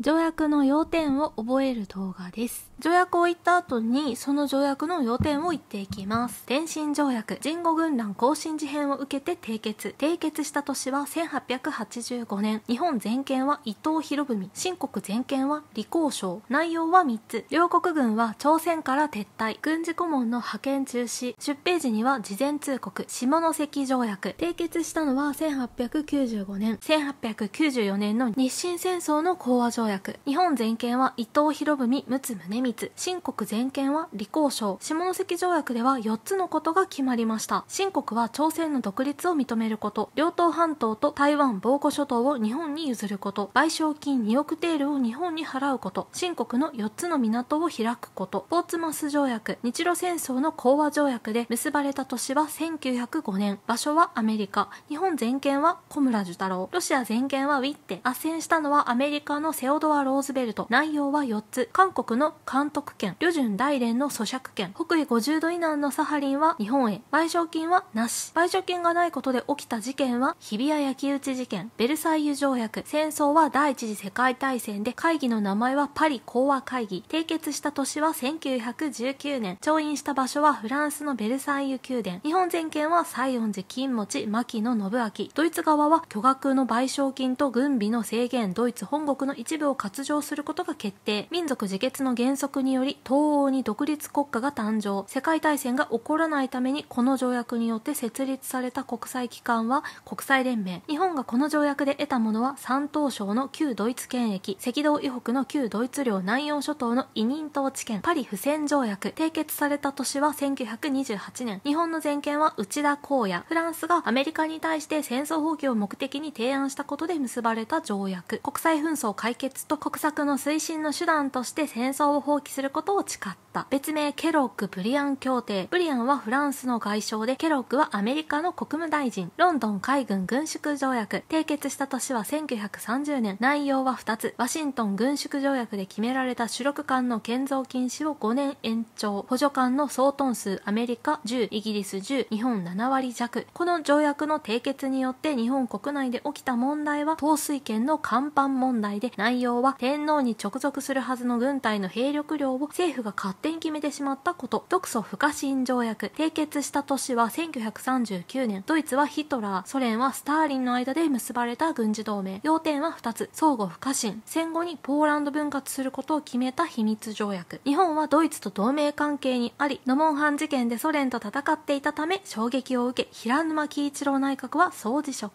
条約の要点を覚える動画です。条約を言った後に、その条約の要点を言っていきます。天津条約、人語軍団更新事変を受けて締結。締結した年は1885年。日本全権は伊藤博文。新国全権は李光省。内容は3つ。両国軍は朝鮮から撤退。軍事顧問の派遣中止。出兵時には事前通告。下関条約。締結したのは1895年。1894年の日清戦争の講和条約。日本全権は伊藤博文陸奥宗光新国全権は李光省下関条約では4つのことが決まりました新国は朝鮮の独立を認めること両党半島と台湾防護諸島を日本に譲ること賠償金2億テールを日本に払うこと新国の4つの港を開くことポーツマス条約日露戦争の講和条約で結ばれた年は1905年場所はアメリカ日本全権は小村寿太郎ロシア全権はウィッテ斡旋したのはアメリカの瀬尾ロドア・ローズベルト内容は4つ韓国の監督権旅順大連の咀嚼権北緯50度以南のサハリンは日本へ賠償金はなし賠償金がないことで起きた事件は日比谷焼き討ち事件ベルサイユ条約戦争は第一次世界大戦で会議の名前はパリ講和会議締結した年は1919年調印した場所はフランスのベルサイユ宮殿日本全権は西園寺金持牧野信明ドイツ側は巨額の賠償金と軍備の制限ドイツ本国の一部を割譲することが決定民族自決の原則により東欧に独立国家が誕生世界大戦が起こらないためにこの条約によって設立された国際機関は国際連盟日本がこの条約で得たものは山東省の旧ドイツ権益赤道以北の旧ドイツ領南洋諸島の委任統治権パリ不戦条約締結された年は1928年日本の全権は内田光也フランスがアメリカに対して戦争放棄を目的に提案したことで結ばれた条約国際紛争解決と国策の推進の手段として戦争を放棄することを誓った。別名ケロック・ブリアン協定。ブリアンはフランスの外相で、ケロックはアメリカの国務大臣。ロンドン海軍軍縮条約。締結した年は1930年。内容は2つ。ワシントン軍縮条約で決められた主力艦の建造禁止を5年延長。補助艦の総トン数、アメリカ10、イギリス10、日本7割弱。この条約の締結によって日本国内で起きた問題は、統帥権の甲板問題で内容用は天皇に直属するはずの軍隊の兵力量を政府が勝手に決めてしまったこと。独ソ不可侵条約。締結した年は1939年。ドイツはヒトラー、ソ連はスターリンの間で結ばれた軍事同盟。要点は2つ。相互不可侵。戦後にポーランド分割することを決めた秘密条約。日本はドイツと同盟関係にあり、ノモンハン事件でソ連と戦っていたため衝撃を受け、平沼喜一郎内閣は総辞職。